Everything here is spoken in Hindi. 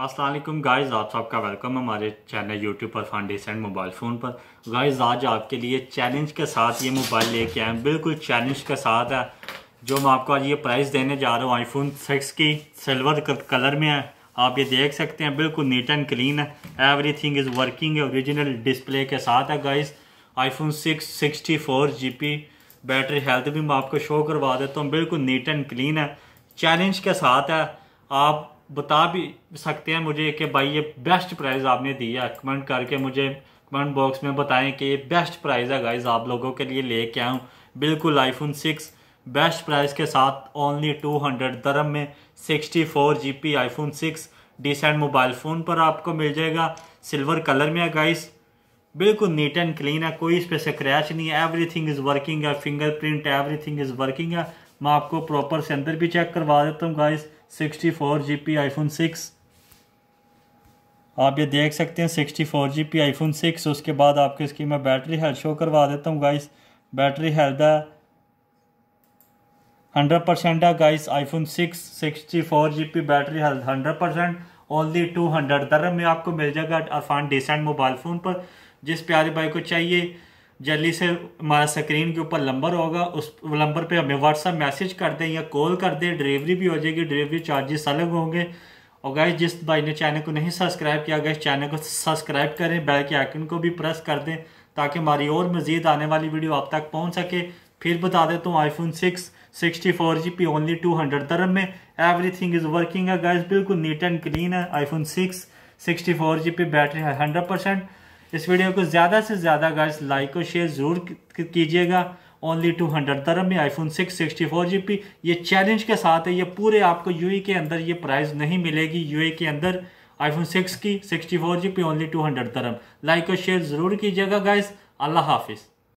असलम गाइज़ आप सबका वेलकम है हमारे चैनल यूट्यूब पर फाउंडेशन मोबाइल फ़ोन पर गाइज आज आपके लिए चैलेंज के साथ ये मोबाइल लेके आए बिल्कुल चैलेंज के साथ है जो मैं आपको आज ये प्राइस देने जा रहा हूँ आईफोन सिक्स की सिल्वर कलर में है आप ये देख सकते हैं बिल्कुल नीट एंड क्लीन है एवरीथिंग इज़ वर्किंग है ओरिजिनल डिस्प्ले के साथ है I iPhone six sixty four G B battery health भी मैं आपको शो करवा देता हूँ बिल्कुल नीट एंड क्लीन है चैलेंज के साथ है आप बता भी सकते हैं मुझे कि भाई ये बेस्ट प्राइज़ आपने दिया कमेंट करके मुझे कमेंट बॉक्स में बताएं कि ये बेस्ट प्राइस है गाइज आप लोगों के लिए लेके आया हूँ बिल्कुल आईफोन सिक्स बेस्ट प्राइस के साथ ओनली टू हंड्रेड दरम में sixty four G B iPhone six decent mobile phone पर आपको मिल जाएगा सिल्वर कलर में है गाइस बिल्कुल नीट एंड क्लीन है कोई इस पर स्क्रैच नहीं है एवरी थिंग इज़ वर्किंग है फिंगरप्रिंट थिंग इज़ वर्किंग है मैं आपको प्रॉपर से अंदर भी चेक करवा देता हूँ guys sixty four G B iPhone six आप ये देख सकते हैं sixty four G B iPhone six उसके बाद आपके इसकी मैं बैटरी हेल्थ शो करवा देता हूँ गाइस बैटरी हेल्थ है हंड्रेड परसेंट है guys iPhone six sixty four G B battery health hundred percent only two hundred दरअम में आपको मिल जाएगा अरफान डिसेंट मोबाइल फ़ोन पर जिस प्यारे भाई को चाहिए जल्दी से हमारा स्क्रीन के ऊपर नंबर होगा उस नंबर पे हमें व्हाट्सअप मैसेज कर दें या कॉल कर दें डिलीवरी भी हो जाएगी डिलीवरी चार्जेस अलग होंगे और गए जिस भाई ने चैनल को नहीं सब्सक्राइब किया गया चैनल को सब्सक्राइब करें बेल के आइकन को भी प्रेस कर दें ताकि हमारी और मज़ीद आने वाली वीडियो आप तक पहुँच सके फिर बता देता हूँ iPhone six sixty four G B only two hundred दरम में एवरी थिंग इज़ वर्किंग है गाइज बिल्कुल नीट एंड क्लीन है iPhone six sixty four G B battery है हंड्रेड परसेंट इस वीडियो को ज़्यादा से ज़्यादा गाइस लाइक और शेयर ज़रूर कीजिएगा ओनली टू हंड्रेड तरफ में iPhone six sixty four G B ये चैलेंज के साथ है ये पूरे आपको यू के अंदर ये प्राइस नहीं मिलेगी यू के अंदर आईफोन सिक्स की sixty four G B only two hundred तरफ लाइक और शेयर ज़रूर कीजिएगा गाइस अल्लाह हाफिज़